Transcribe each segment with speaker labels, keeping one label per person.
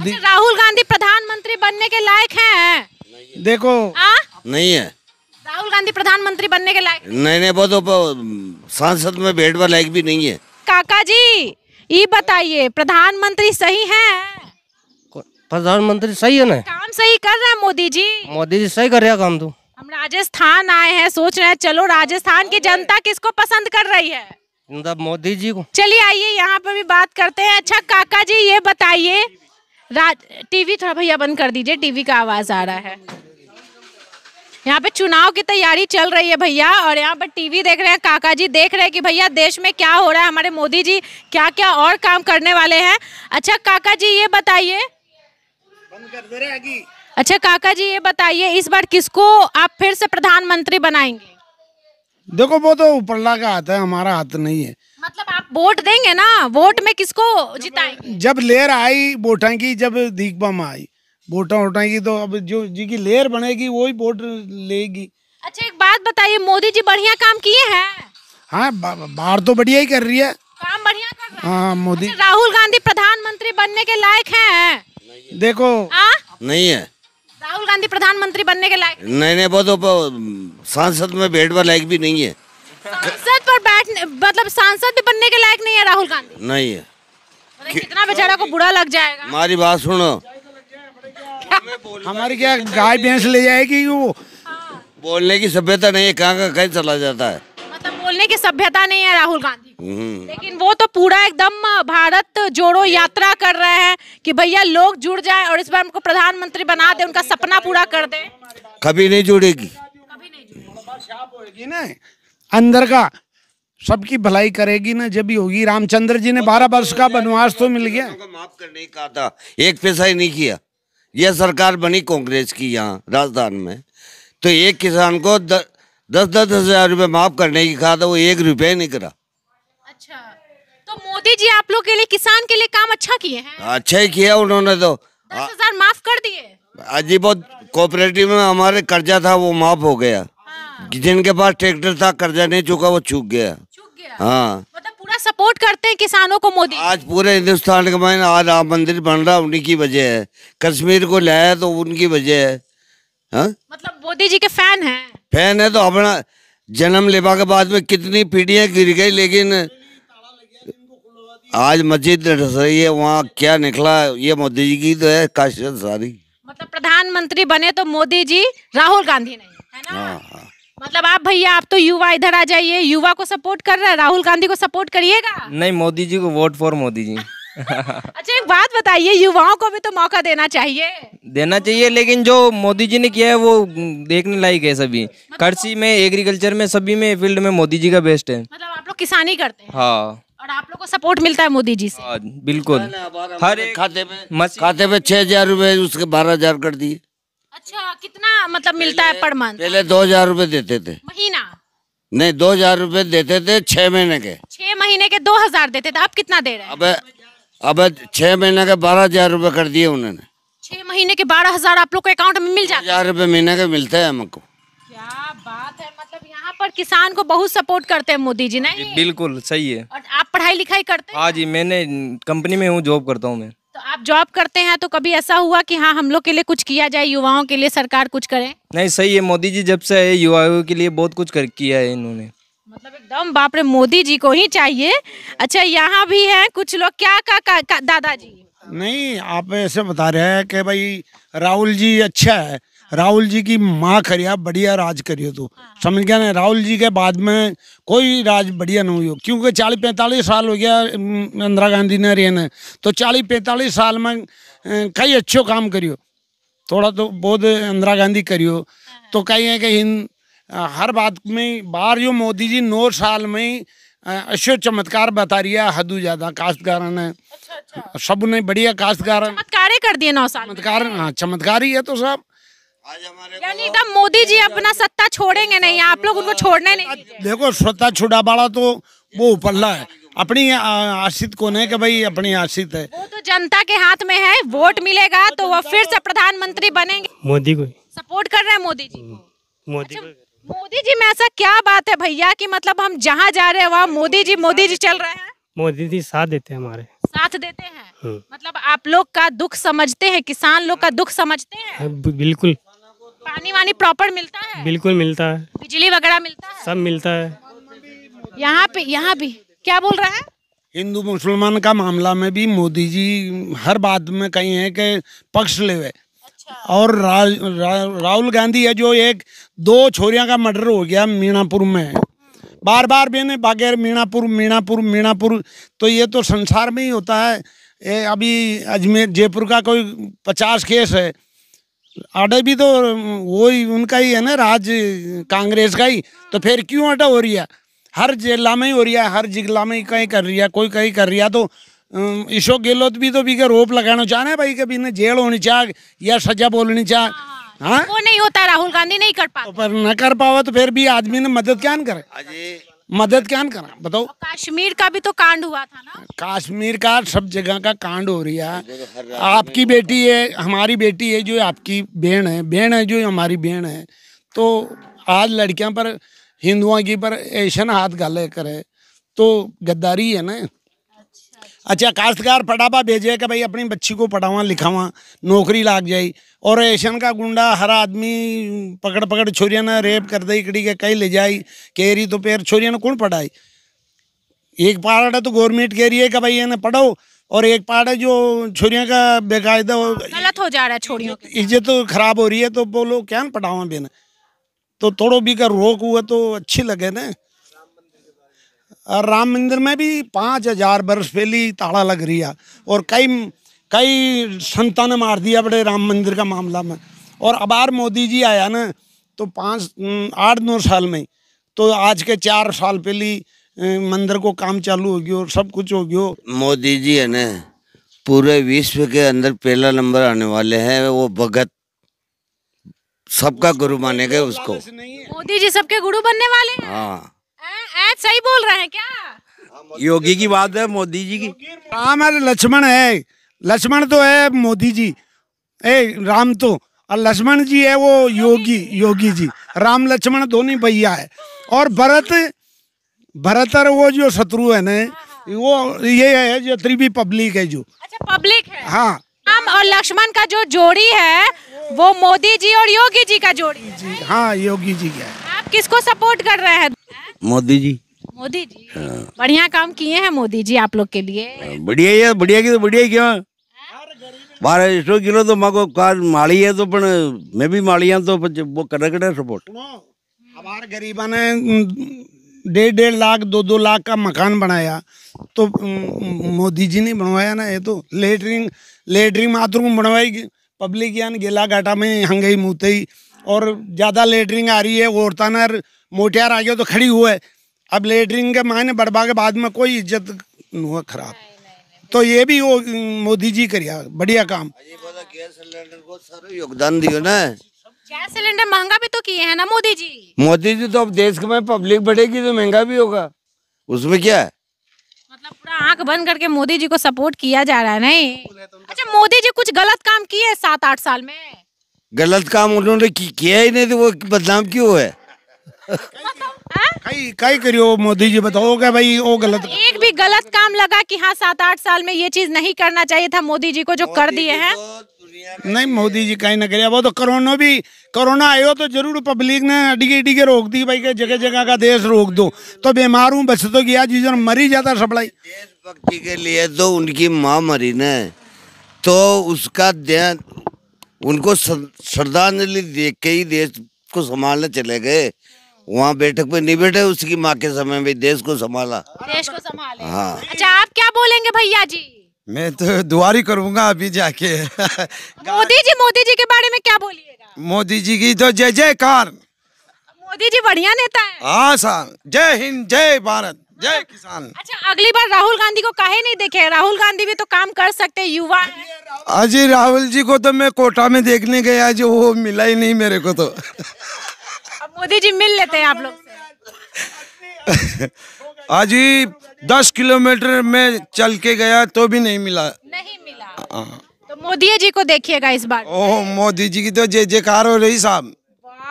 Speaker 1: अच्छा,
Speaker 2: राहुल गांधी प्रधानमंत्री बनने के लायक है देखो हाँ? नहीं है राहुल गांधी प्रधानमंत्री बनने के लायक
Speaker 1: नहीं नहीं बहुत तो सांसद में बैठवा लायक भी नहीं है
Speaker 2: काका जी ये बताइए प्रधानमंत्री सही है
Speaker 1: प्रधानमंत्री सही है ना
Speaker 2: काम सही कर रहे हैं मोदी जी
Speaker 1: मोदी जी सही कर रहे हैं काम तो
Speaker 2: हम राजस्थान आए हैं सोच रहे हैं चलो राजस्थान की जनता किसको पसंद कर रही है
Speaker 3: मतलब मोदी जी को
Speaker 2: चलिए आइए यहाँ पर भी बात करते हैं अच्छा काका जी ये बताइए रात टीवी थोड़ा भैया बंद कर दीजिए टीवी का आवाज़ आ रहा है यहाँ पे चुनाव की तैयारी चल रही है भैया और यहाँ पर टीवी देख रहे हैं काका जी देख रहे हैं कि भैया देश में क्या हो रहा है हमारे मोदी जी क्या क्या और काम करने वाले हैं अच्छा काका जी ये बताइए अच्छा काका जी ये बताइए इस बार किसको आप फिर से प्रधानमंत्री बनाएंगे
Speaker 4: देखो वो तो ऊपर का हाथ है हमारा हाथ नहीं है
Speaker 2: मतलब आप वोट देंगे ना वोट में किसको जिताएंगे
Speaker 4: जब लेयर आई वोटा की जब दिग्बम आई वोटा उठाएगी तो अब जो जी की लेयर बनेगी वो ही वोट लेगी
Speaker 2: अच्छा एक बात बताइए मोदी जी बढ़िया काम किए हैं
Speaker 4: हाँ बाहर तो बढ़िया ही कर रही है काम बढ़िया कर रहा है हाँ, हाँ मोदी
Speaker 2: अच्छा, राहुल गांधी प्रधानमंत्री बनने के लायक है देखो आ? हाँ? नहीं है राहुल गांधी प्रधानमंत्री बनने के लायक
Speaker 1: नहीं नहीं वो तो सांसद में बैठवा लायक भी नहीं है
Speaker 2: मतलब सांसद भी बनने के लायक नहीं है राहुल गांधी नहीं है कितना बेचारा को बुरा लग जाएगा
Speaker 1: हमारी बात सुनो हमारी क्या गाय भैंस ले जाएगी वो हाँ। बोलने की सभ्यता नहीं है कहाँ का कहीं चला जाता है
Speaker 2: मतलब बोलने की सभ्यता नहीं है राहुल गांधी हम्म। लेकिन वो तो पूरा एकदम भारत जोड़ो यात्रा कर रहे हैं कि भैया लोग जुड़ जाए और इस बार उनको प्रधानमंत्री बना दे उनका सपना पूरा कर दे
Speaker 1: कभी नहीं जुड़ेगी कभी नहीं
Speaker 4: जुड़ेगी ना अंदर का सबकी भलाई करेगी ना जब भी होगी रामचंद्र जी ने बारह वर्ष का वनवास तो मिल गया माफ
Speaker 1: करने कहा था एक पैसा ही नहीं किया यह सरकार बनी कांग्रेस की यहाँ राजस्थान में तो एक किसान को द, दस दस हजार रूपए माफ करने की कहा था वो एक ही नहीं करा अच्छा
Speaker 2: तो मोदी जी आप लोग के लिए किसान के लिए काम अच्छा किए हैं
Speaker 1: अच्छा ही किया उन्होंने तो दस हजार माफ कर दिए अजीब कोऑपरेटिव में हमारे कर्जा था वो माफ हो गया हाँ। जिनके पास ट्रैक्टर था कर्जा नहीं चुका वो चूक गया हाँ
Speaker 2: मतलब पूरा सपोर्ट करते हैं किसानों को मोदी आज
Speaker 1: पूरे हिंदुस्तान का मैंने आज राम मंदिर बन रहा है उनकी वजह है कश्मीर को लाया तो उनकी वजह है हा?
Speaker 2: मतलब मोदी जी के फैन है
Speaker 1: फैन है तो अपना जन्म लेवा के बाद में कितनी पीढ़ियां गिर गई लेकिन आज मस्जिद रही है वहाँ क्या निकला ये मोदी जी की तो है काशियत सारी
Speaker 2: मतलब प्रधानमंत्री बने तो मोदी जी राहुल गांधी नहीं
Speaker 1: है
Speaker 3: ना हाँ हाँ
Speaker 2: मतलब आप भैया आप तो युवा इधर आ जाइए युवा को सपोर्ट कर रहे हैं राहुल गांधी को सपोर्ट करिएगा
Speaker 3: नहीं मोदी जी को वोट फॉर मोदी जी अच्छा
Speaker 2: एक बात बताइए युवाओं को भी तो मौका देना चाहिए
Speaker 3: देना चाहिए लेकिन जो मोदी जी ने किया है वो देखने लायक है सभी मतलब कृषि में एग्रीकल्चर में सभी में फील्ड में मोदी जी का बेस्ट है मतलब
Speaker 2: आप लोग किसानी करते
Speaker 3: हैं हाँ और
Speaker 2: आप लोग को सपोर्ट मिलता है मोदी जी से
Speaker 3: हाँ, बिल्कुल हर एक खाते में खाते
Speaker 1: में छह हजार रूपए उसके बारह हजार कर दिए
Speaker 2: अच्छा कितना मतलब मिलता है पर मंथ पहले
Speaker 1: दो हजार रूपए देते थे महीना नहीं दो हजार रूपए देते थे छह महीने के
Speaker 2: छह महीने के दो हजार देते थे आप कितना दे रहे हैं
Speaker 1: अब अब छह महीने के बारह हजार रूपए कर दिए उन्होंने
Speaker 2: छह महीने के बारह हजार आप लोग को अकाउंट में मिल जाते हजार
Speaker 1: रूपए महीने के मिलते हैं हमको क्या
Speaker 2: बात है मतलब यहाँ पर किसान को बहुत सपोर्ट करते हैं मोदी जी ने
Speaker 3: बिल्कुल सही है
Speaker 2: और आप पढ़ाई लिखाई करते
Speaker 3: हाँ हैं हाँ जी मैंने कंपनी में हूँ जॉब करता हूँ मैं
Speaker 2: तो आप जॉब करते हैं तो कभी ऐसा हुआ कि हाँ हम लोग के लिए कुछ किया जाए युवाओं के लिए सरकार कुछ करे
Speaker 3: नहीं सही है मोदी जी जब से है युवाओं के लिए बहुत कुछ कर किया है इन्होंने
Speaker 2: मतलब एकदम बाप रे मोदी जी को ही चाहिए अच्छा यहाँ भी है कुछ लोग क्या का, का, का दादाजी
Speaker 4: नहीं आप ऐसे बता रहे हैं कि भाई राहुल जी अच्छा है राहुल जी की माँ करिया बढ़िया राज करियो तू तो। हाँ। समझ गया ना राहुल जी के बाद में कोई राज बढ़िया नहीं हो क्योंकि चालीस पैंतालीस साल हो गया इंदिरा गांधी ने रेन तो चालीस पैंतालीस साल में कई अच्छो काम करियो थोड़ा तो बहुत इंदिरा गांधी करियो हाँ। तो कहीं है कि हिंद हर बात में बार जो मोदी जी नौ साल में अश्यो चमत्कार बता रही है हदू ज्यादा काश्तकार ने अच्छा, अच्छा। सब ने बढ़िया काश्तकार चमत्कार कर दिए नौ साल चमत्कार हाँ चमत्कार ही है तो साहब
Speaker 2: यानी एकदम मोदी जी अपना सत्ता छोड़ेंगे नहीं आप लोग उनको छोड़ने नहीं
Speaker 4: देखो सत्ता छुड़ा बाड़ा तो वो उपल्ला है अपनी आश्रित कौन है कि भाई अपनी आश्रित है वो
Speaker 2: तो जनता के हाथ में है वोट मिलेगा तो वो फिर से प्रधानमंत्री बनेंगे मोदी को सपोर्ट कर रहे हैं मोदी जी हम्म,
Speaker 4: मोदी
Speaker 1: अच्छा,
Speaker 2: मोदी जी में ऐसा क्या बात है भैया कि मतलब हम जहाँ जा रहे हैं वहाँ मोदी जी मोदी जी चल रहे हैं
Speaker 1: मोदी जी साथ देते हैं हमारे
Speaker 2: साथ देते हैं हम्म। मतलब आप लोग का दुख समझते हैं किसान लोग का दुख समझते
Speaker 1: हैं हाँ, बिल्कुल
Speaker 2: पानी वानी प्रॉपर मिलता
Speaker 1: है बिल्कुल
Speaker 4: मिलता है
Speaker 2: बिजली वगैरह मिलता
Speaker 4: है सब मिलता है
Speaker 2: यहाँ पे यहाँ भी क्या बोल रहा है
Speaker 4: हिंदू मुसलमान का मामला में भी मोदी जी हर बात में कहीं है कि पक्ष ले हुए अच्छा। और रा, रा, राहुल गांधी है जो एक दो छोरिया का मर्डर हो गया मीणापुर में बार बार भी ने बागैर मीणापुर मीणापुर मीणापुर तो ये तो संसार में ही होता है ए, अभी अजमेर जयपुर का कोई पचास केस है आटे भी तो वो ही उनका ही है ना राज कांग्रेस का ही तो फिर क्यों आटा हो रही है हर जिला में ही हो रही है हर जिला में कहीं कर रही है कोई कहीं कर रही है तो अशोक गहलोत भी तो भी के रोप लगाना चाहना रहे भाई कभी ने जेल होनी चाह या सजा बोलनी चाह हाँ, हाँ? वो नहीं होता राहुल गांधी नहीं कर पा तो पर न कर पावा तो फिर भी आदमी ने मदद क्या न करे मदद क्या करा बताओ
Speaker 2: कश्मीर का भी तो कांड हुआ था ना
Speaker 4: कश्मीर का सब जगह का कांड हो रही है आपकी बेटी है हमारी बेटी है जो आपकी बहन है बहन है जो हमारी बहन है तो आज लड़कियां पर हिंदुओं की पर ऐसा हाथ गाले करे तो गद्दारी है ना अच्छा काश्तकार पटापा भेजे कि भाई अपनी बच्ची को पढ़ावा लिखावा नौकरी लाग जाए और ऐशन का गुंडा हर आदमी पकड़ पकड़ छोरिया ने रेप कर दे कड़ी के कहीं ले जाई रही तो पैर छोरिया ने कौन पढ़ाई एक पार्ट है तो गवर्नमेंट कह रही है कि भाई इन्हें पढ़ो और एक पार्ट है जो छोरिया का बेकायदा
Speaker 2: गलत हो जा रहा है छोरियों
Speaker 4: इज्जत तो खराब हो रही है तो बोलो क्या पढ़ावा बेना तो थोड़ो भी का रोक हुआ तो अच्छी लगे ना राम मंदिर में भी पाँच हजार वर्ष पहली ताला लग रही है और कई कई संता ने मार दिया बड़े राम मंदिर का मामला में और अबार मोदी जी आया ना तो पाँच आठ नौ साल में तो आज के चार साल पहली मंदिर को काम चालू हो गयो और सब कुछ हो गयो
Speaker 1: मोदी जी है ना पूरे विश्व के अंदर पहला नंबर आने वाले हैं वो भगत सबका गुरु माने गए उसको
Speaker 2: मोदी जी सबके गुरु बनने वाले हैं हाँ ऐ सही बोल रहे हैं क्या
Speaker 4: योगी की बात है मोदी जी की राम है लक्ष्मण है लक्ष्मण तो है मोदी जी ए राम तो और लक्ष्मण जी है वो योगी योगी जी राम लक्ष्मण दोनों भैया है और भरत और वो जो शत्रु है ना हाँ, हाँ। वो ये है जो त्रिवी पब्लिक है जो
Speaker 2: अच्छा पब्लिक है हाँ राम और लक्ष्मण का जो जोड़ी है वो मोदी जी और योगी जी का जोड़ी जी हाँ योगी जी का आप किसको सपोर्ट कर रहे हैं मोदी जी मोदी जी हाँ। बढ़िया काम किए हैं मोदी जी आप लोग के लिए हाँ,
Speaker 1: बढ़िया है बढ़िया की तो बढ़िया क्यों बारह सौ किलो तो माँ को कार माली है तो पर मैं भी माली हूँ तो वो कर रखे सपोर्ट हमारे
Speaker 4: गरीबा ने डेढ़ डेढ़ लाख दो दो लाख का मकान बनाया तो मोदी जी ने बनवाया ना ये तो लेटरिन लेटरिन बाथरूम बनवाई पब्लिक यान गेला घाटा में हंगई मुतई और ज़्यादा लेटरिंग आ रही है औरतान मोटियार आ गया तो खड़ी हुआ है अब लेटरिंग के मायने बढ़वा के बाद में कोई इज्जत हुआ खराब तो ये भी वो मोदी जी कर बढ़िया काम
Speaker 1: हाँ गैस सिलेंडर को सारा
Speaker 4: योगदान दियो ना
Speaker 2: गैस सिलेंडर महंगा भी तो किए हैं ना मोदी जी
Speaker 1: मोदी जी तो अब देश में पब्लिक बढ़ेगी तो महंगा भी होगा उसमें क्या है
Speaker 2: मतलब पूरा आंख बंद करके मोदी जी को सपोर्ट किया जा रहा है नहीं अच्छा मोदी जी कुछ गलत काम किए सात आठ साल में
Speaker 1: गलत काम उन्होंने किया ही नहीं तो वो बदनाम क्यों है
Speaker 4: कई कई करियो मोदी जी बताओ क्या भाई वो गलत
Speaker 2: मतलब एक भी गलत काम लगा कि हाँ सात आठ साल में ये चीज नहीं करना चाहिए था मोदी जी को जो कर दिए हैं
Speaker 4: नहीं मोदी जी कहीं ना करे वो तो कोरोना भी कोरोना आयो तो जरूर पब्लिक ने अडिगे अडिगे रोक दी भाई के जगह जगह का देश रोक दो तो बीमार हूँ बच तो गया जिस मरी जाता सप्लाई देशभक्ति के लिए तो उनकी माँ मरी न तो उसका
Speaker 1: उनको श्रद्धांजलि दे के ही देश को संभालने चले गए वहाँ बैठक में नहीं बैठे उसकी माँ के समय में देश को संभाला
Speaker 2: देश को संभाला हाँ अच्छा आप क्या बोलेंगे भैया जी
Speaker 4: मैं तो दुआरी करूंगा अभी जाके
Speaker 2: मोदी जी मोदी जी के बारे में क्या बोलिएगा
Speaker 4: मोदी जी की तो जय जयकार
Speaker 2: मोदी जी बढ़िया नेता है
Speaker 4: हाँ सर जय हिंद जय भारत जय मतलब किसान
Speaker 2: अच्छा अगली बार राहुल गांधी को काहे नहीं देखे राहुल गांधी भी तो काम कर सकते युवा
Speaker 4: अजी राहुल जी को तो मैं कोटा में देखने गया जो वो मिला ही नहीं मेरे को तो अब
Speaker 2: मोदी जी मिल लेते हैं आप लोग
Speaker 4: आज ही दस किलोमीटर में चल के गया तो भी नहीं मिला नहीं मिला हाँ।
Speaker 2: तो मोदी जी को देखिएगा इस बार
Speaker 4: ओह मोदी जी की तो जय जयकार हो रही साहब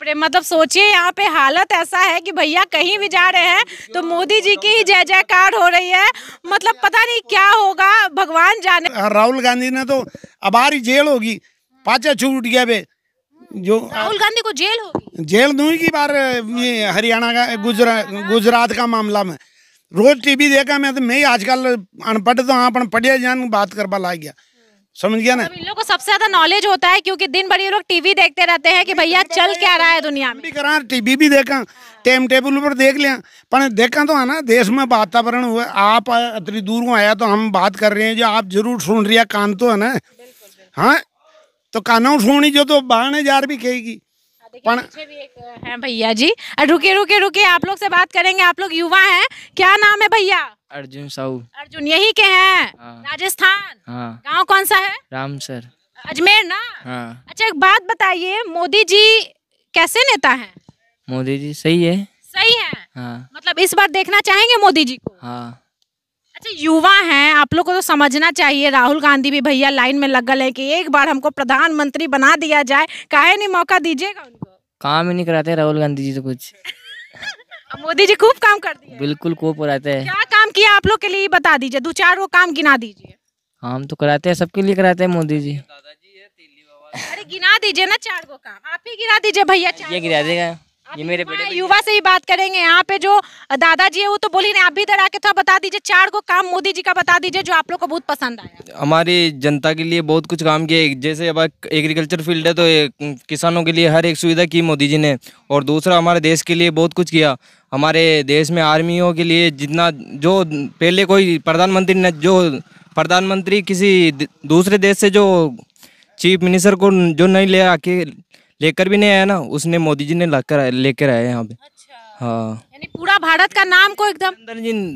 Speaker 2: बाप रे मतलब सोचिए यहाँ पे हालत ऐसा है कि भैया कहीं भी जा रहे हैं तो हाँ, मोदी हाँ, जी हाँ, की ही जय जयकार हो रही है मतलब पता नहीं क्या होगा भगवान जाने
Speaker 4: राहुल गांधी ने तो अबार जेल होगी पाचा छूट गया बे जो हम्म।
Speaker 2: राहुल गांधी को जेल होगी जेल दूंगी की बार
Speaker 4: ये हरियाणा का गुजरा गुजरात का मामला में रोज टीवी देखा मैं तो मैं आजकल अनपढ़ तो आप पढ़िया जान बात करवा ला गया समझ गया ना इन
Speaker 2: लोग को सबसे ज्यादा नॉलेज होता है क्योंकि दिन भर ये लोग टीवी देखते रहते हैं कि भैया चल क्या रहा है दुनिया में भी करा टीवी
Speaker 4: भी देखा टाइम टेबल पर देख लिया पर देखा तो है ना देश में वातावरण हुआ आप इतनी दूर को आया तो हम बात कर रहे हैं जो आप जरूर सुन रही कान तो है ना हाँ तो कानों सुनी जो तो बारह हजार भी कहेगी
Speaker 2: हाँ, भैया जी रुके रुके रुके आप लोग से बात करेंगे आप लोग युवा हैं क्या नाम है भैया
Speaker 4: अर्जुन
Speaker 3: साहू
Speaker 2: अर्जुन यही के हैं हाँ। राजस्थान हाँ। गांव कौन सा है राम सर अजमेर ना हाँ। अच्छा एक बात बताइए मोदी जी कैसे नेता हैं
Speaker 3: मोदी जी सही है सही है
Speaker 2: हाँ। मतलब इस बार देखना चाहेंगे मोदी जी को हाँ। अच्छा युवा हैं आप लोग को तो समझना चाहिए राहुल गांधी भी भैया लाइन में लग गए कि एक बार हमको प्रधानमंत्री बना दिया जाए काहे नहीं मौका दीजिएगा उनको
Speaker 3: काम ही नहीं कराते राहुल गांधी जी तो कुछ
Speaker 2: मोदी जी खूब काम करते
Speaker 3: हैं बिल्कुल खूब कराते हैं
Speaker 2: किया आप लोग के लिए बता दीजिए दो चार वो काम गिना दीजिए
Speaker 3: हम तो कराते हैं सबके लिए कराते हैं मोदी जी दादाजी
Speaker 2: है अरे गिना दीजिए ना चार गो काम आप ही गिना दीजिए भैया ये गिरा देगा ये मेरे बेटे तो युवा से ही बात करेंगे यहाँ पे जो दादाजी है वो तो बोली नहीं आप भी इधर आके थोड़ा बता दीजिए चार को काम मोदी जी का बता दीजिए जो आप लोग को बहुत पसंद आया
Speaker 3: हमारी जनता के लिए बहुत कुछ काम किया जैसे अब एग्रीकल्चर फील्ड है तो किसानों के लिए हर एक सुविधा की मोदी जी ने और दूसरा हमारे देश के लिए बहुत कुछ किया हमारे देश में आर्मियों के लिए जितना जो पहले कोई प्रधानमंत्री ने जो प्रधानमंत्री किसी दूसरे देश से जो चीफ मिनिस्टर को जो नहीं ले आके लेकर भी नहीं आया ना उसने मोदी जी ने लाकर लेकर आया यहाँ पे अच्छा। हाँ
Speaker 2: पूरा भारत का नाम को एकदम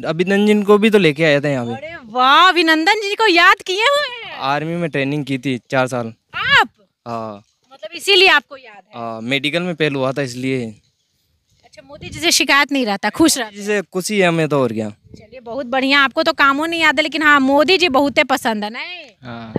Speaker 3: अभिनंदन जी को भी तो लेके आया था यहाँ पे
Speaker 2: वाह अभिनंदन जी को याद किए हुए
Speaker 3: आर्मी में ट्रेनिंग की थी चार साल आप हाँ
Speaker 2: मतलब इसीलिए आपको याद
Speaker 3: है आ, हाँ, मेडिकल में फेल हुआ था इसलिए
Speaker 2: अच्छा मोदी जी से शिकायत नहीं रहता खुश रहा
Speaker 3: जी से खुश ही है हमें तो और क्या
Speaker 2: चलिए बहुत बढ़िया आपको तो कामों नहीं याद है लेकिन हाँ मोदी जी बहुत पसंद है नहीं
Speaker 3: हाँ। मतलब